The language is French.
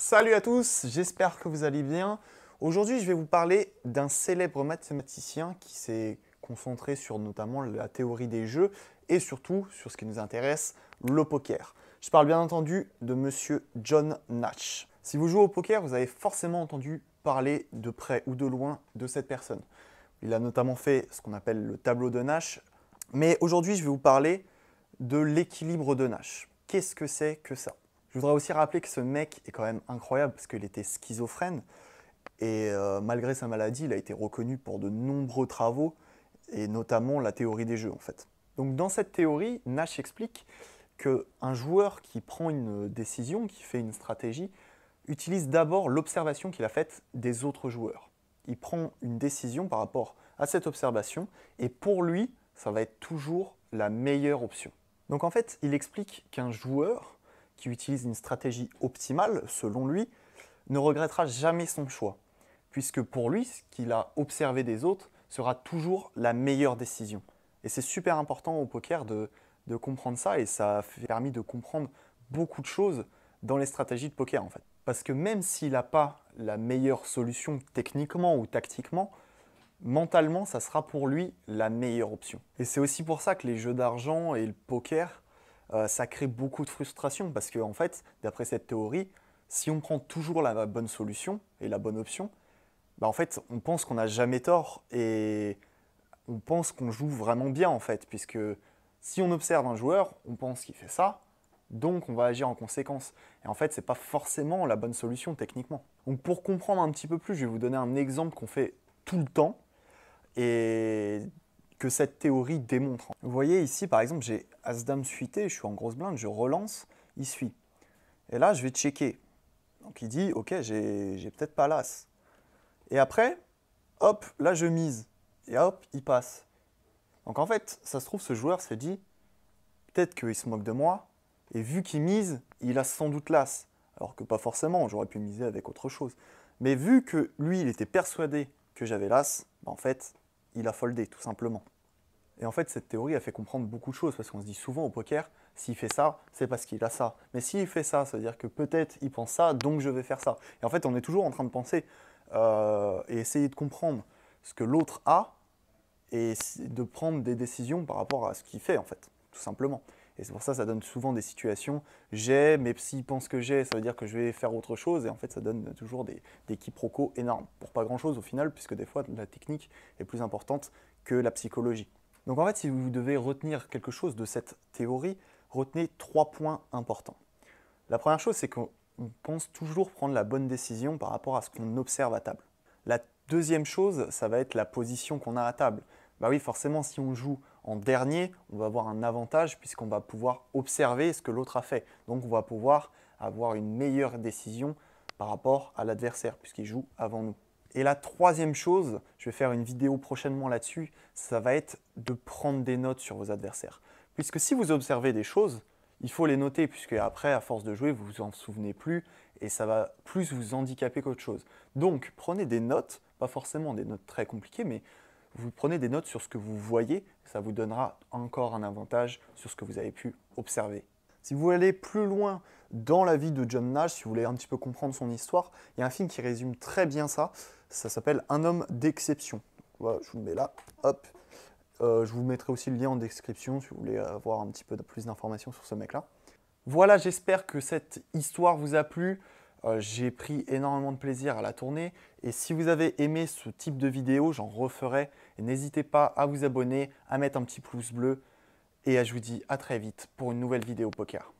Salut à tous, j'espère que vous allez bien. Aujourd'hui, je vais vous parler d'un célèbre mathématicien qui s'est concentré sur notamment la théorie des jeux et surtout sur ce qui nous intéresse, le poker. Je parle bien entendu de monsieur John Nash. Si vous jouez au poker, vous avez forcément entendu parler de près ou de loin de cette personne. Il a notamment fait ce qu'on appelle le tableau de Nash. Mais aujourd'hui, je vais vous parler de l'équilibre de Nash. Qu'est-ce que c'est que ça je voudrais aussi rappeler que ce mec est quand même incroyable parce qu'il était schizophrène et euh, malgré sa maladie, il a été reconnu pour de nombreux travaux et notamment la théorie des jeux en fait. Donc dans cette théorie, Nash explique qu'un joueur qui prend une décision, qui fait une stratégie, utilise d'abord l'observation qu'il a faite des autres joueurs. Il prend une décision par rapport à cette observation et pour lui, ça va être toujours la meilleure option. Donc en fait, il explique qu'un joueur qui utilise une stratégie optimale, selon lui, ne regrettera jamais son choix, puisque pour lui, ce qu'il a observé des autres sera toujours la meilleure décision. Et c'est super important au poker de, de comprendre ça, et ça a permis de comprendre beaucoup de choses dans les stratégies de poker en fait. Parce que même s'il n'a pas la meilleure solution techniquement ou tactiquement, mentalement, ça sera pour lui la meilleure option. Et c'est aussi pour ça que les jeux d'argent et le poker euh, ça crée beaucoup de frustration parce que, en fait, d'après cette théorie, si on prend toujours la bonne solution et la bonne option, bah, en fait, on pense qu'on n'a jamais tort et on pense qu'on joue vraiment bien, en fait, puisque si on observe un joueur, on pense qu'il fait ça, donc on va agir en conséquence. Et en fait, ce n'est pas forcément la bonne solution techniquement. Donc pour comprendre un petit peu plus, je vais vous donner un exemple qu'on fait tout le temps que cette théorie démontre. Vous voyez ici, par exemple, j'ai As-Dame suité, je suis en grosse blinde, je relance, il suit. Et là, je vais checker. Donc il dit, ok, j'ai peut-être pas l'As. Et après, hop, là je mise. Et hop, il passe. Donc en fait, ça se trouve, ce joueur s'est dit, peut-être qu'il se moque de moi, et vu qu'il mise, il a sans doute l'As. Alors que pas forcément, j'aurais pu miser avec autre chose. Mais vu que lui, il était persuadé que j'avais l'As, ben, en fait, il a foldé, tout simplement. Et en fait, cette théorie a fait comprendre beaucoup de choses parce qu'on se dit souvent au poker, s'il fait ça, c'est parce qu'il a ça. Mais s'il fait ça, ça veut dire que peut-être il pense ça, donc je vais faire ça. Et en fait, on est toujours en train de penser euh, et essayer de comprendre ce que l'autre a et de prendre des décisions par rapport à ce qu'il fait, en fait, tout simplement. Et c'est pour ça que ça donne souvent des situations, j'ai, mais s'il pense que j'ai, ça veut dire que je vais faire autre chose. Et en fait, ça donne toujours des, des quiproquos énormes, pour pas grand-chose au final, puisque des fois, la technique est plus importante que la psychologie. Donc en fait, si vous devez retenir quelque chose de cette théorie, retenez trois points importants. La première chose, c'est qu'on pense toujours prendre la bonne décision par rapport à ce qu'on observe à table. La deuxième chose, ça va être la position qu'on a à table. Bah oui, forcément, si on joue en dernier, on va avoir un avantage puisqu'on va pouvoir observer ce que l'autre a fait. Donc on va pouvoir avoir une meilleure décision par rapport à l'adversaire puisqu'il joue avant nous. Et la troisième chose, je vais faire une vidéo prochainement là-dessus, ça va être de prendre des notes sur vos adversaires. Puisque si vous observez des choses, il faut les noter, puisque après, à force de jouer, vous vous en souvenez plus et ça va plus vous handicaper qu'autre chose. Donc, prenez des notes, pas forcément des notes très compliquées, mais vous prenez des notes sur ce que vous voyez, ça vous donnera encore un avantage sur ce que vous avez pu observer. Si vous voulez aller plus loin dans la vie de John Nash, si vous voulez un petit peu comprendre son histoire, il y a un film qui résume très bien ça. Ça s'appelle Un homme d'exception. Voilà, je vous le mets là. Hop. Euh, je vous mettrai aussi le lien en description si vous voulez avoir un petit peu plus d'informations sur ce mec-là. Voilà, j'espère que cette histoire vous a plu. Euh, j'ai pris énormément de plaisir à la tourner. Et si vous avez aimé ce type de vidéo, j'en referai. N'hésitez pas à vous abonner, à mettre un petit pouce bleu et je vous dis à très vite pour une nouvelle vidéo poker.